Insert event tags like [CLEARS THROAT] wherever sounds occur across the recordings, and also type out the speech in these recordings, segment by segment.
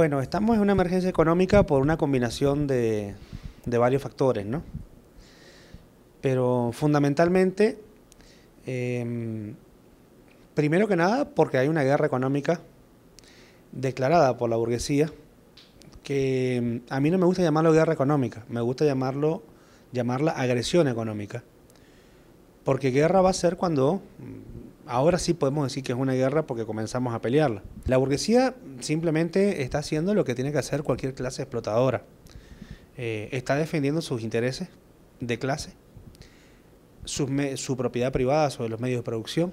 Bueno, estamos en una emergencia económica por una combinación de, varios factores, ¿no? Pero fundamentalmente, em, primero que nada, porque hay una guerra económica declarada por la burguesía, que em, a mí no me gusta llamarlo guerra económica, me gusta llamarlo, llamarla agresión económica. Porque guerra va a ser cuando Ahora sí podemos decir que es una guerra porque comenzamos a pelearla. La burguesía simplemente está haciendo lo que tiene que hacer cualquier clase explotadora. Eh, está defendiendo sus intereses de clase, su propiedad privada sobre los medios de producción,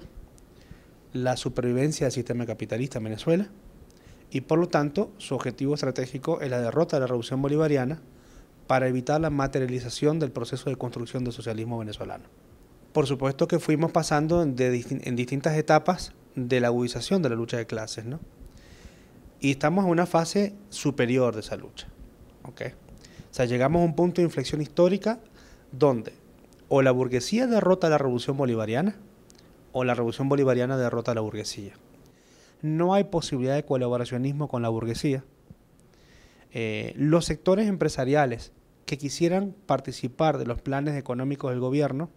la supervivencia del sistema capitalista en Venezuela y por lo tanto su objetivo estratégico es la derrota de la revolución bolivariana para evitar la materialización del proceso de construcción del socialismo venezolano por supuesto que fuimos pasando en distintas etapas de la agudización de la lucha de clases, ¿no? Y estamos en una fase superior de esa lucha, ¿ok? O sea, llegamos a un punto de inflexión histórica donde o la burguesía derrota a la revolución bolivariana o la revolución bolivariana derrota a la burguesía. No hay posibilidad de colaboracionismo con la burguesía. Eh, los sectores empresariales que quisieran participar de los planes económicos del gobierno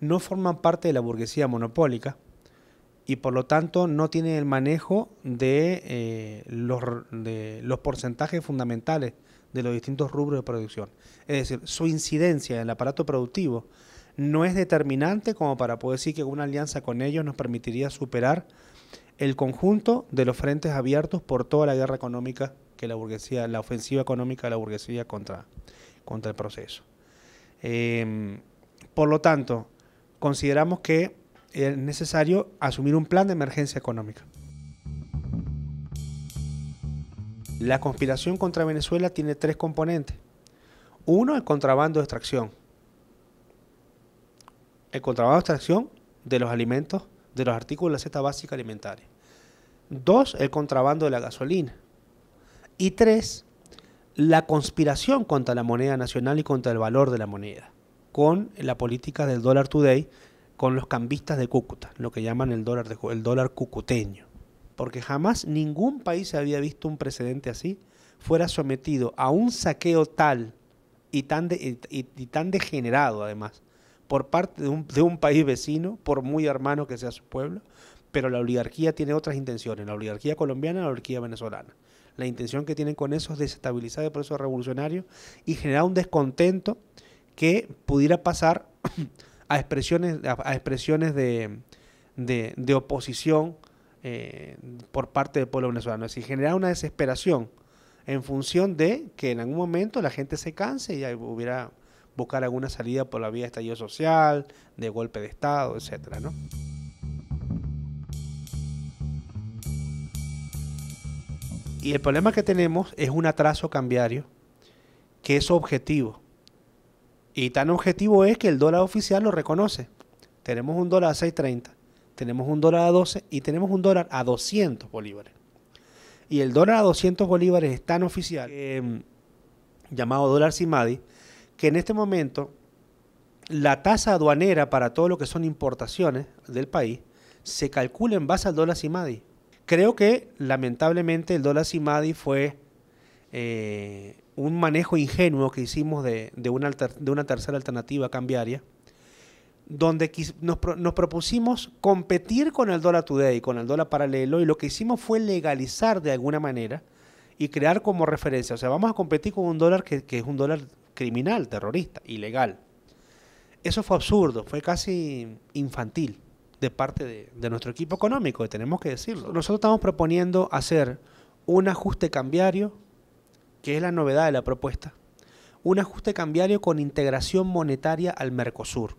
no forman parte de la burguesía monopólica y por lo tanto no tienen el manejo de, eh, los, de los porcentajes fundamentales de los distintos rubros de producción. Es decir, su incidencia en el aparato productivo no es determinante como para poder decir que una alianza con ellos nos permitiría superar el conjunto de los frentes abiertos por toda la guerra económica que la burguesía, la ofensiva económica de la burguesía contra, contra el proceso. Em, por lo tanto, consideramos que es necesario asumir un plan de emergencia económica. La conspiración contra Venezuela tiene tres componentes. Uno, el contrabando de extracción. El contrabando de extracción de los alimentos, de los artículos de la cesta básica alimentaria. Dos, el contrabando de la gasolina. Y tres, la conspiración contra la moneda nacional y contra el valor de la moneda con la política del dólar today con los cambistas de Cúcuta, lo que llaman el dólar, el dólar cucuteño. Porque jamás ningún país se había visto un precedente así, fuera sometido a un saqueo tal y tan, tan degenerado además por parte de un, de un, país vecino, por muy hermano que sea su pueblo, pero la oligarquía tiene otras intenciones, la oligarquía colombiana, la oligarquía venezolana. La intención que tienen con eso es desestabilizar el proceso revolucionario y generar un descontento que pudiera pasar a expresiones, a, expresiones de, oposición eh, por parte del pueblo venezolano. Es decir, generar una desesperación en función de que en algún momento la gente se canse y hubiera buscar alguna salida por la vía de estallido social, de golpe de Estado, etcétera, ¿no? Y el problema que tenemos es un atraso cambiario que es objetivo y tan objetivo es que el dólar oficial lo reconoce. Tenemos un dólar a 6.30, tenemos un dólar a 12 y tenemos un dólar a 200 bolívares. Y el dólar a 200 bolívares es tan oficial, eh, llamado dólar Simadi, que en este momento la tasa aduanera para todo lo que son importaciones del país se calcula en base al dólar Simadi. Creo que lamentablemente el dólar Simadi fue eh, un manejo ingenuo que hicimos de, una, de una, tercera alternativa cambiaria, donde nos, propusimos competir con el dólar today, con el dólar paralelo, y lo que hicimos fue legalizar de alguna manera y crear como referencia. O sea, vamos a competir con un dólar que, es un dólar criminal, terrorista, ilegal. Eso fue absurdo, fue casi infantil de parte de, de nuestro equipo económico, y tenemos que decirlo. Nosotros estamos proponiendo hacer un ajuste cambiario que es la novedad de la propuesta, un ajuste cambiario con integración monetaria al Mercosur.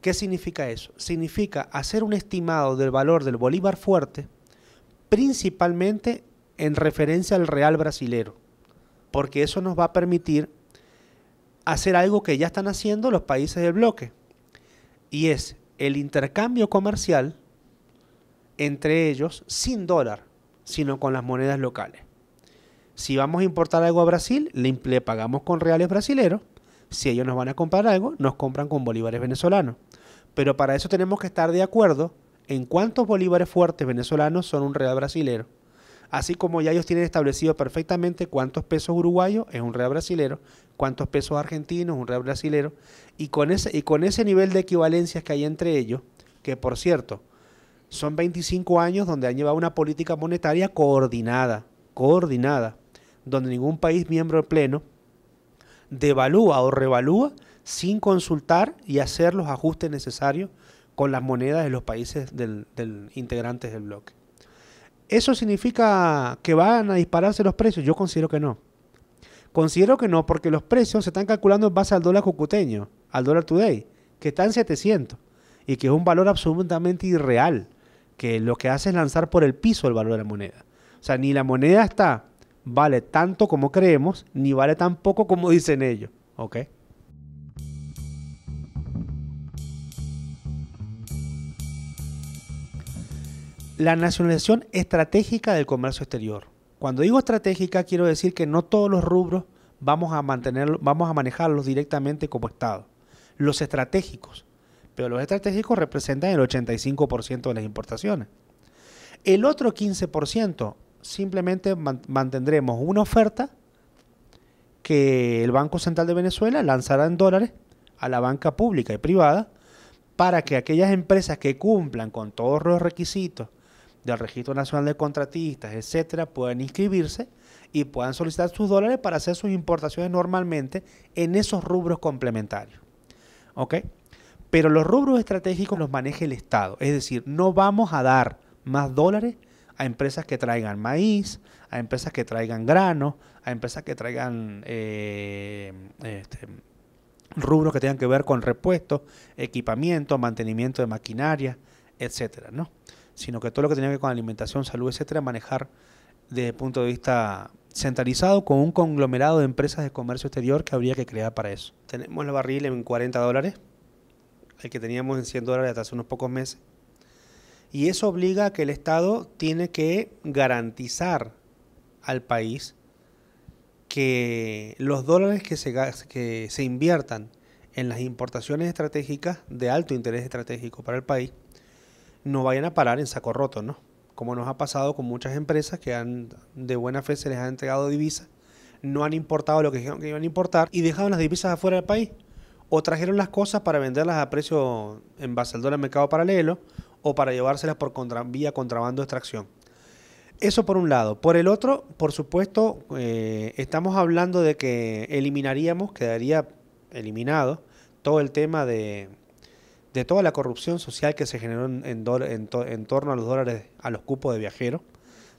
¿Qué significa eso? Significa hacer un estimado del valor del bolívar fuerte, principalmente en referencia al real brasilero, porque eso nos va a permitir hacer algo que ya están haciendo los países del bloque, y es el intercambio comercial entre ellos sin dólar, sino con las monedas locales. Si vamos a importar algo a Brasil, le, pagamos con reales brasileros. Si ellos nos van a comprar algo, nos compran con bolívares venezolanos. Pero para eso tenemos que estar de acuerdo en cuántos bolívares fuertes venezolanos son un real brasilero. Así como ya ellos tienen establecido perfectamente cuántos pesos uruguayos es un real brasilero, cuántos pesos argentinos es un real brasilero. Y con, ese, y con ese nivel de equivalencias que hay entre ellos, que por cierto, son 25 años donde han llevado una política monetaria coordinada, coordinada donde ningún país miembro pleno devalúa o revalúa sin consultar y hacer los ajustes necesarios con las monedas de los países del, integrantes del bloque. ¿Eso significa que van a dispararse los precios? Yo considero que no. Considero que no, porque los precios se están calculando en base al dólar cucuteño, al dólar today, que está en 700 y que es un valor absolutamente irreal, que lo que hace es lanzar por el piso el valor de la moneda. O sea, ni la moneda está vale tanto como creemos, ni vale tan poco como [LAUGHS] dicen ellos. ¿Ok? La nacionalización estratégica del comercio exterior. Cuando digo estratégica, quiero decir que no todos los rubros vamos a, vamos a manejarlos directamente como Estado. Los estratégicos. Pero los estratégicos representan el 85% de las importaciones. El otro 15% simplemente mantendremos una oferta que el Banco Central de Venezuela lanzará en dólares a la banca pública y privada para que aquellas empresas que cumplan con todos los requisitos del Registro Nacional de Contratistas, etcétera, puedan inscribirse y puedan solicitar sus dólares para hacer sus importaciones normalmente en esos rubros complementarios. Pero los rubros estratégicos los maneja el Estado, es decir, no vamos a dar más dólares a empresas que traigan maíz, a empresas que traigan grano, a empresas que traigan eh, este, rubros que tengan que ver con repuestos, equipamiento, mantenimiento de maquinaria, etcétera, ¿no? Sino que todo lo que tenía que ver con alimentación, salud, etcétera, manejar desde el punto de vista centralizado con un conglomerado de empresas de comercio exterior que habría que crear para eso. Tenemos el barril en 40 dólares, el que teníamos en 100 dólares hasta hace unos pocos meses y eso obliga a que el Estado tiene que garantizar al país que los dólares que se, se inviertan en las importaciones estratégicas de alto interés estratégico para el país no vayan a parar en saco roto, ¿no? Como nos ha pasado con muchas empresas que han de buena fe se les han entregado divisas, no han importado lo que dijeron que iban a importar y dejaron las divisas afuera del país o trajeron las cosas para venderlas a precio en base al dólar mercado paralelo o para llevárselas por vía contrabando extracción. Eso por un lado. Por el otro, por supuesto, eh, estamos hablando de que eliminaríamos, quedaría eliminado todo el tema de, toda la corrupción social que se generó en, torno a los dólares, a los cupos de viajeros.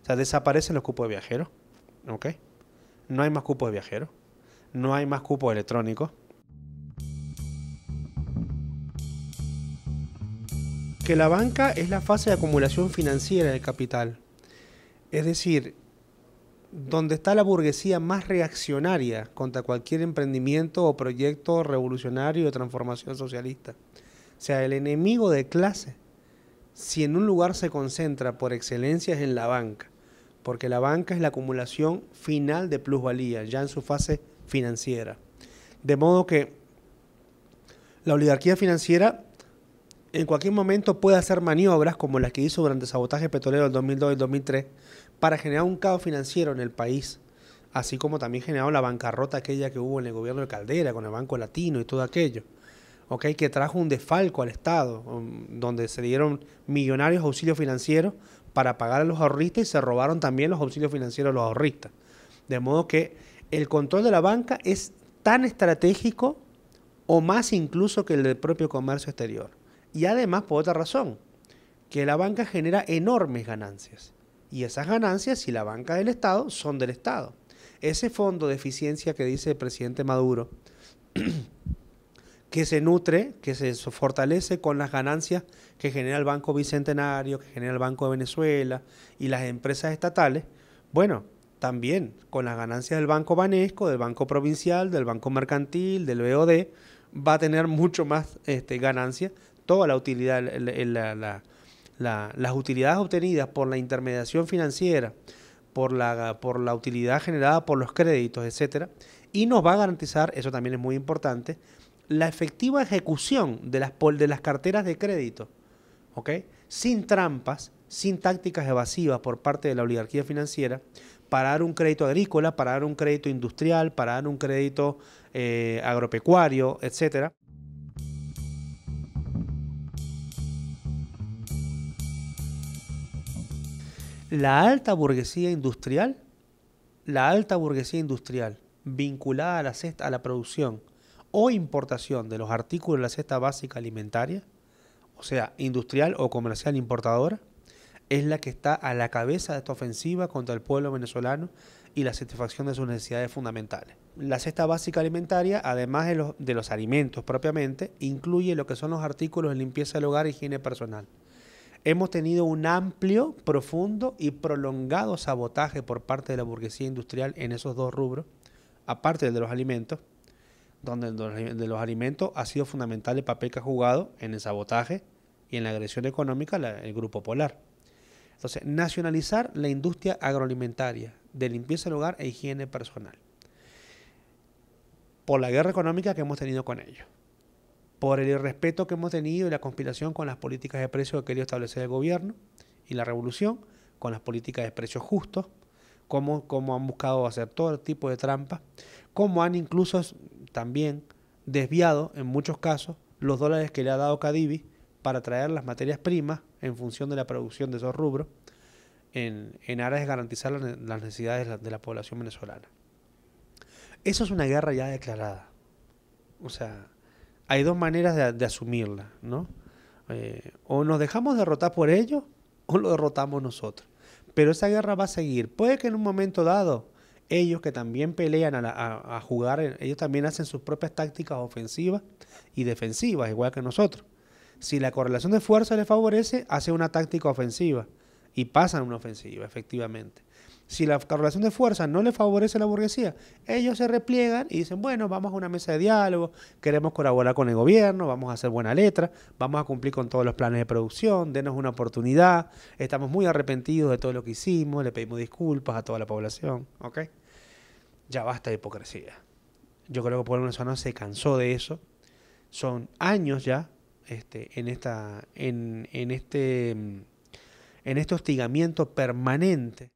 O sea, desaparecen los cupos de viajeros. ¿Ok? No hay más cupos de viajeros. No hay más cupos electrónicos. la banca es la fase de acumulación financiera del capital. Es decir, donde está la burguesía más reaccionaria contra cualquier emprendimiento o proyecto revolucionario de transformación socialista. O sea, el enemigo de clase, si en un lugar se concentra por excelencia es en la banca, porque la banca es la acumulación final de plusvalía, ya en su fase financiera. De modo que la oligarquía financiera en cualquier momento puede hacer maniobras como las que hizo durante el sabotaje petrolero del 2002 y 2003 para generar un caos financiero en el país, así como también generó la bancarrota aquella que hubo en el gobierno de Caldera con el Banco Latino y todo aquello, ¿okay? que trajo un desfalco al Estado, um, donde se dieron millonarios auxilios financieros para pagar a los ahorristas y se robaron también los auxilios financieros a los ahorristas. De modo que el control de la banca es tan estratégico o más incluso que el del propio comercio exterior. Y además, por otra razón, que la banca genera enormes ganancias. Y esas ganancias, si la banca del Estado, son del Estado. Ese fondo de eficiencia que dice el presidente Maduro, que se nutre, que se fortalece con las ganancias que genera el Banco Bicentenario, que genera el Banco de Venezuela y las empresas estatales, bueno, también con las ganancias del Banco Banesco, del Banco Provincial, del Banco Mercantil, del BOD, va a tener mucho más este, ganancia toda la utilidad, las utilidades obtenidas por la intermediación financiera, por la, por la utilidad generada por los créditos, etcétera, y nos va a garantizar, eso también es muy importante, la efectiva ejecución de las, de las carteras de crédito, ¿ok? Sin trampas, sin tácticas evasivas por parte de la oligarquía financiera, para dar un crédito agrícola, para dar un crédito industrial, para dar un crédito eh, agropecuario, etcétera la alta burguesía industrial, la alta burguesía industrial vinculada a la, cesta, a la producción o importación de los artículos de la cesta básica alimentaria, o sea, industrial o comercial importadora, es la que está a la cabeza de esta ofensiva contra el pueblo venezolano y la satisfacción de sus necesidades fundamentales. La cesta básica alimentaria, además de los, de los alimentos propiamente, incluye lo que son los artículos de limpieza del hogar y higiene personal. Hemos tenido un amplio, profundo y prolongado sabotaje por parte de la burguesía industrial en esos dos rubros, aparte del de los alimentos, donde el de los alimentos ha sido fundamental el papel que ha jugado en el sabotaje y en la agresión económica el Grupo Polar. Entonces, nacionalizar la industria agroalimentaria de limpieza del hogar e higiene personal por la guerra económica que hemos tenido con ellos por el irrespeto que hemos tenido y la conspiración con las políticas de precios que quería establecer el gobierno y la revolución, con las políticas de precios justos, cómo, han buscado hacer todo tipo de trampas, cómo han incluso también desviado en muchos casos los dólares que le ha dado Cadivi para traer las materias primas en función de la producción de esos rubros, en, en aras de garantizar las necesidades de la población venezolana. Eso es una guerra ya declarada. O sea, hay dos maneras de, asumirla, ¿no? Eh, o nos dejamos derrotar por ellos o lo derrotamos nosotros. Pero esa guerra va a seguir. Puede que en un momento dado ellos que también pelean a, jugar, ellos también hacen sus propias tácticas ofensivas y defensivas, igual que nosotros. Si la correlación de fuerza les favorece, hace una táctica ofensiva y pasan una ofensiva, efectivamente si la correlación de fuerza no le favorece a la burguesía, ellos se repliegan y dicen, bueno, vamos a una mesa de diálogo, queremos colaborar con el gobierno, vamos a hacer buena letra, vamos a cumplir con todos los planes de producción, denos una oportunidad, estamos muy arrepentidos de todo lo que hicimos, le pedimos disculpas a toda la población, ¿ok? Ya basta de hipocresía. Yo creo que el pueblo venezolano se cansó de eso. Son años ya este, en, esta, en, este, en este hostigamiento permanente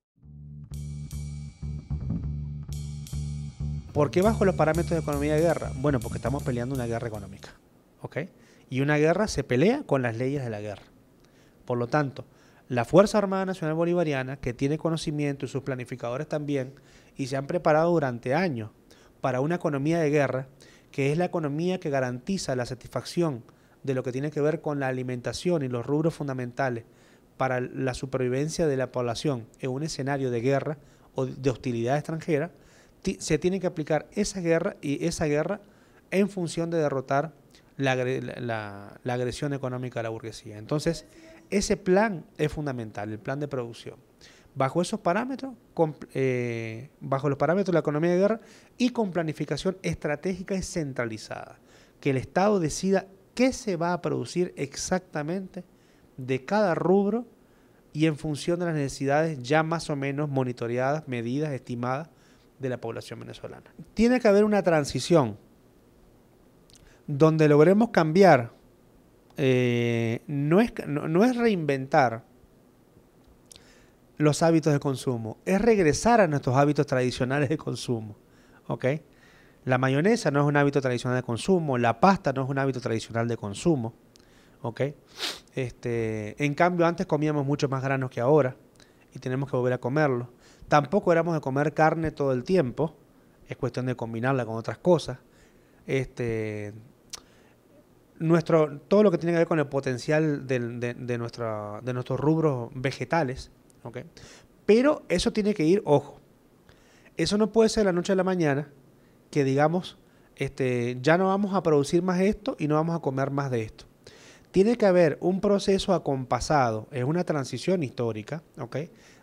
¿Por qué bajo los parámetros de economía de guerra? Bueno, porque estamos peleando una guerra económica. ¿ok? Y una guerra se pelea con las leyes de la guerra. Por lo tanto, la Fuerza Armada Nacional Bolivariana, que tiene conocimiento y sus planificadores también, y se han preparado durante años para una economía de guerra, que es la economía que garantiza la satisfacción de lo que tiene que ver con la alimentación y los rubros fundamentales para la supervivencia de la población en un escenario de guerra o de hostilidad extranjera, se tiene que aplicar esa guerra y esa guerra en función de derrotar la, agresión económica a la burguesía. Entonces, ese plan es fundamental, el plan de producción. Bajo esos parámetros, eh, bajo los parámetros de la economía de guerra y con planificación estratégica y centralizada, que el Estado decida qué se va a producir exactamente de cada rubro y en función de las necesidades ya más o menos monitoreadas, medidas, estimadas de la población venezolana. Tiene que haber una transición donde logremos cambiar, eh, no, es, es reinventar los hábitos de consumo, es regresar a nuestros hábitos tradicionales de consumo. La mayonesa no es un hábito tradicional de consumo, la pasta no es un hábito tradicional de consumo. Este, en cambio, antes comíamos mucho más granos que ahora y tenemos que volver a comerlo. Tampoco éramos de comer carne todo el tiempo, es cuestión de combinarla con otras cosas. Este, nuestro, todo lo que tiene que ver con el potencial de, de, nuestros rubros vegetales. Pero eso tiene que ir, ojo, eso no puede ser la noche a la mañana que digamos, este, ya no vamos a producir más esto y no vamos a comer más de esto. Tiene que haber un proceso acompasado, es una transición histórica, ¿ok?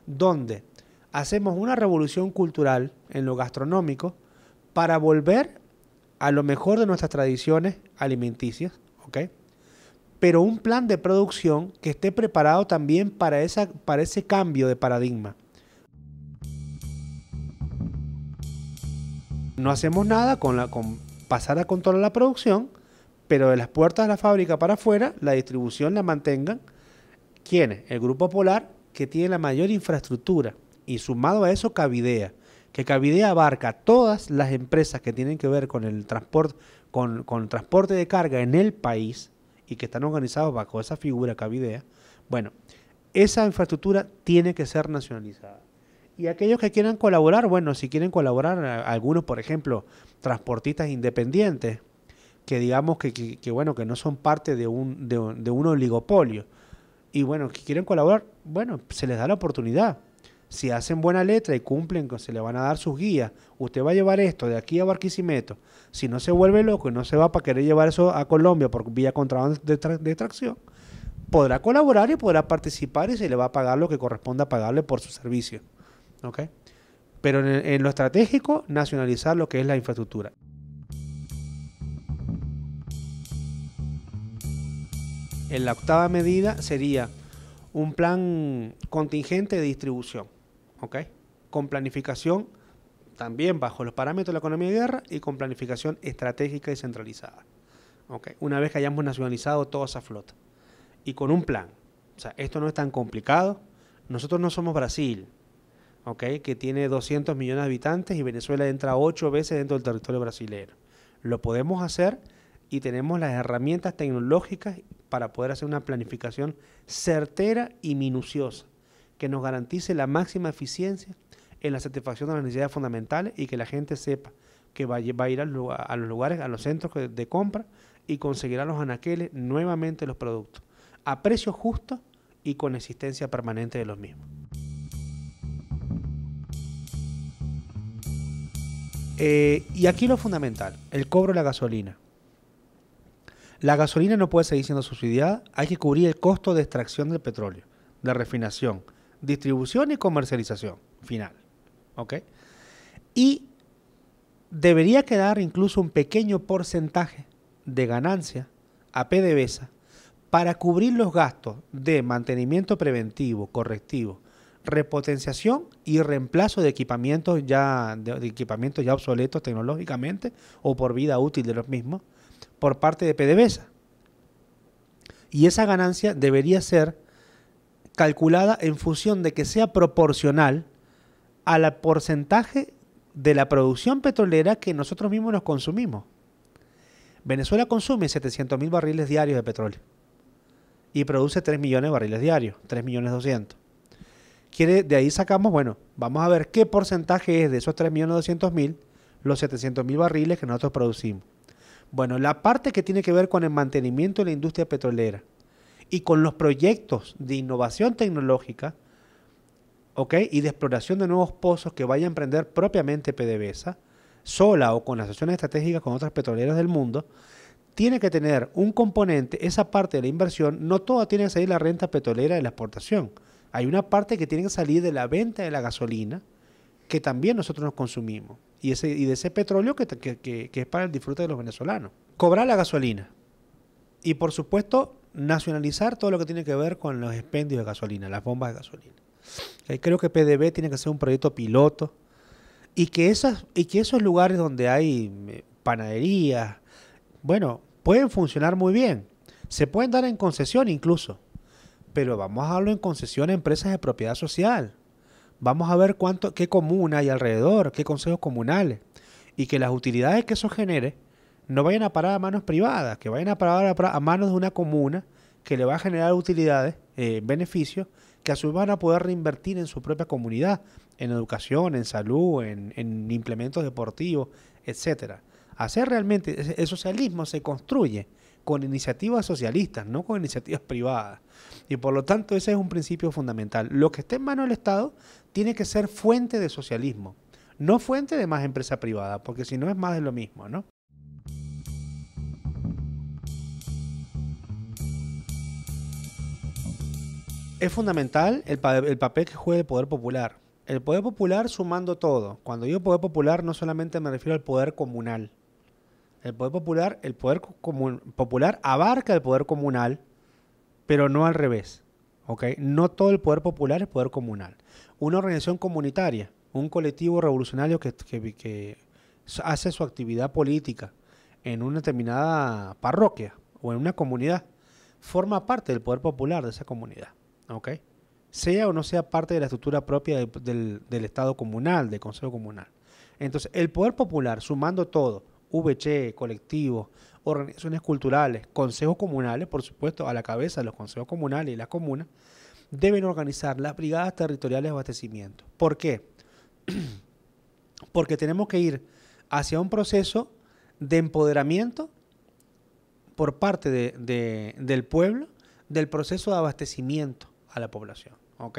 donde hacemos una revolución cultural en lo gastronómico para volver a lo mejor de nuestras tradiciones alimenticias, Pero un plan de producción que esté preparado también para, para ese cambio de paradigma. No hacemos nada con, la, con pasar a controlar la producción, pero de las puertas de la fábrica para afuera, la distribución la mantengan. ¿Quiénes? El Grupo Polar, que tiene la mayor infraestructura y sumado a eso Cavidea, que Cavidea abarca todas las empresas que tienen que ver con el transporte, con, transporte de carga en el país y que están organizados bajo esa figura Cavidea. Bueno, esa infraestructura tiene que ser nacionalizada. Y aquellos que quieran colaborar, bueno, si quieren colaborar, algunos, por ejemplo, transportistas independientes, que digamos que, bueno, que no son parte de un, de, de un oligopolio, y bueno, que quieren colaborar, bueno, se les da la oportunidad. Si hacen buena letra y cumplen, se le van a dar sus guías. Usted va a llevar esto de aquí a Barquisimeto. Si no se vuelve loco y no se va para querer llevar eso a Colombia por vía contrabando de, extracción, tracción, podrá colaborar y podrá participar y se le va a pagar lo que corresponda pagarle por su servicio. Pero en lo estratégico, nacionalizar lo que es la infraestructura. En la octava medida sería un plan contingente de distribución. ¿ok? Con planificación también bajo los parámetros de la economía de guerra y con planificación estratégica y centralizada. Una vez que hayamos nacionalizado toda esa flota y con un plan. O sea, esto no es tan complicado. Nosotros no somos Brasil, que tiene 200 millones de habitantes y Venezuela entra ocho veces dentro del territorio brasileño. Lo podemos hacer y tenemos las herramientas tecnológicas para poder hacer una planificación certera y minuciosa que nos garantice la máxima eficiencia en la satisfacción de las necesidades fundamentales y que la gente sepa que va, a ir a, los lugares, a los centros de compra y conseguirá los anaqueles nuevamente los productos a precios justos y con existencia permanente de los mismos. Eh, y aquí lo fundamental, el cobro de la gasolina. La gasolina no puede seguir siendo subsidiada, hay que cubrir el costo de extracción del petróleo, de refinación, distribución y comercialización final. ¿Ok? Y debería quedar incluso un pequeño porcentaje de ganancia a PDVSA para cubrir los gastos de mantenimiento preventivo, correctivo, repotenciación y reemplazo de equipamientos ya, de equipamientos ya obsoletos tecnológicamente o por vida útil de los mismos por parte de PDVSA. Y esa ganancia debería ser calculada en función de que sea proporcional al porcentaje de la producción petrolera que nosotros mismos nos consumimos. Venezuela consume 700.000 mil barriles diarios de petróleo y produce 3 millones de barriles diarios, 3 millones 200. Quiere, de ahí sacamos, bueno, vamos a ver qué porcentaje es de esos 3 millones mil los 700.000 mil barriles que nosotros producimos. Bueno, la parte que tiene que ver con el mantenimiento de la industria petrolera y con los proyectos de innovación tecnológica y de exploración de nuevos pozos que vaya a emprender propiamente PDVSA, sola o con asociaciones estratégicas con otras petroleras del mundo, tiene que tener un componente, esa parte de la inversión, no toda tiene que salir la renta petrolera de la exportación. Hay una parte que tiene que salir de la venta de la gasolina, que también nosotros nos consumimos, y, ese, y de ese petróleo que, que es para el disfrute de los venezolanos. Cobrar la gasolina. Y por supuesto, nacionalizar todo lo que tiene que ver con los expendios de gasolina, las bombas de gasolina. Eh, creo que PDB tiene que ser un proyecto piloto y que, esos lugares donde hay eh, panaderías, bueno, pueden funcionar muy bien. Se pueden dar en concesión incluso, pero vamos a darlo en concesión a empresas de propiedad social. Vamos a ver cuánto, qué comuna hay alrededor, qué consejos comunales y que las utilidades que eso genere no vayan a parar a manos privadas, que vayan a parar a, manos de una comuna que le va a generar utilidades, eh, beneficios, que a su vez van a poder reinvertir en su propia comunidad, en educación, en salud, en, implementos deportivos, etcétera. Hacer realmente, el socialismo se construye con iniciativas socialistas, no con iniciativas privadas. Y por lo tanto ese es un principio fundamental. Lo que esté en manos del Estado tiene que ser fuente de socialismo, no fuente de más empresa privada, porque si no es más de lo mismo, ¿no? es fundamental el, papel que juega el poder popular. El poder popular sumando todo. Cuando digo poder popular no solamente me refiero al poder comunal. El poder popular, el poder popular abarca el poder comunal, pero no al revés. No todo el poder popular es poder comunal. Una organización comunitaria, un colectivo revolucionario que hace su actividad política en una determinada parroquia o en una comunidad, forma parte del poder popular de esa comunidad. Sea o no sea parte de la estructura propia del, Estado comunal, del Consejo Comunal. Entonces, el poder popular, sumando todo, VC, colectivos, organizaciones culturales, consejos comunales, por supuesto, a la cabeza los consejos comunales y las comunas, deben organizar las brigadas territoriales de abastecimiento. ¿Por qué? [CLEARS THROAT] Porque tenemos que ir hacia un proceso de empoderamiento por parte del pueblo del proceso de abastecimiento a la población. ¿ok?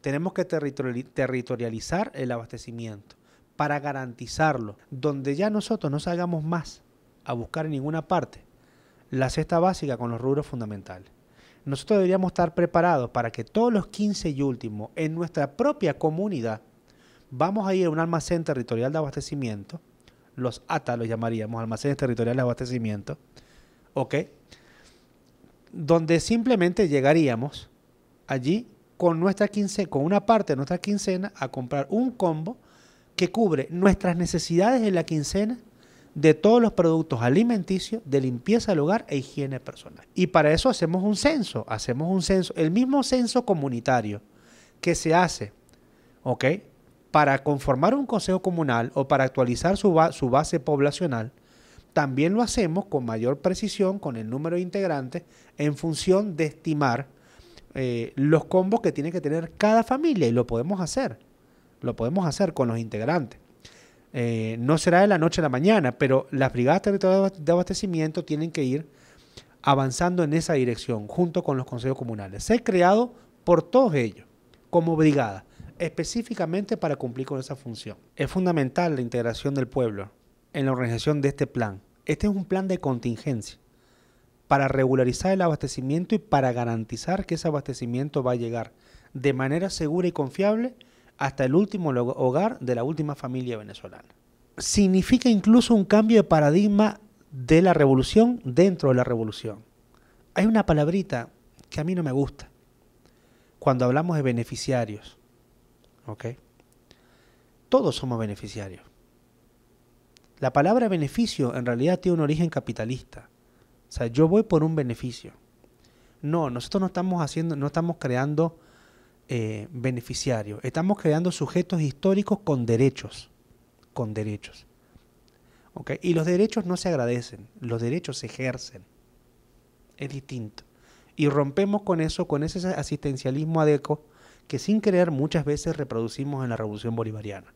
Tenemos que territorializar el abastecimiento para garantizarlo, donde ya nosotros no salgamos más a buscar en ninguna parte la cesta básica con los rubros fundamentales. Nosotros deberíamos estar preparados para que todos los 15 y últimos en nuestra propia comunidad vamos a ir a un almacén territorial de abastecimiento, los ATA los llamaríamos, almacenes territoriales de abastecimiento, ¿ok? Donde simplemente llegaríamos allí con, nuestra quincena, con una parte de nuestra quincena a comprar un combo que cubre nuestras necesidades en la quincena de todos los productos alimenticios, de limpieza del hogar e higiene personal. Y para eso hacemos un censo, hacemos un censo, el mismo censo comunitario que se hace, ¿ok? Para conformar un consejo comunal o para actualizar su, su base poblacional, también lo hacemos con mayor precisión, con el número de integrantes, en función de estimar eh, los combos que tiene que tener cada familia y lo podemos hacer. Lo podemos hacer con los integrantes. Eh, no será de la noche a la mañana, pero las brigadas de abastecimiento tienen que ir avanzando en esa dirección junto con los consejos comunales. Se ha creado por todos ellos como brigada, específicamente para cumplir con esa función. Es fundamental la integración del pueblo en la organización de este plan. Este es un plan de contingencia para regularizar el abastecimiento y para garantizar que ese abastecimiento va a llegar de manera segura y confiable hasta el último hogar de la última familia venezolana. Significa incluso un cambio de paradigma de la revolución dentro de la revolución. Hay una palabrita que a mí no me gusta cuando hablamos de beneficiarios. Todos somos beneficiarios. La palabra beneficio en realidad tiene un origen capitalista. O sea, yo voy por un beneficio. No, nosotros no estamos haciendo, no estamos creando eh, beneficiarios, estamos creando sujetos históricos con derechos, con derechos. Y los derechos no se agradecen, los derechos se ejercen. Es distinto. Y rompemos con eso, con ese asistencialismo adeco que sin creer muchas veces reproducimos en la Revolución Bolivariana.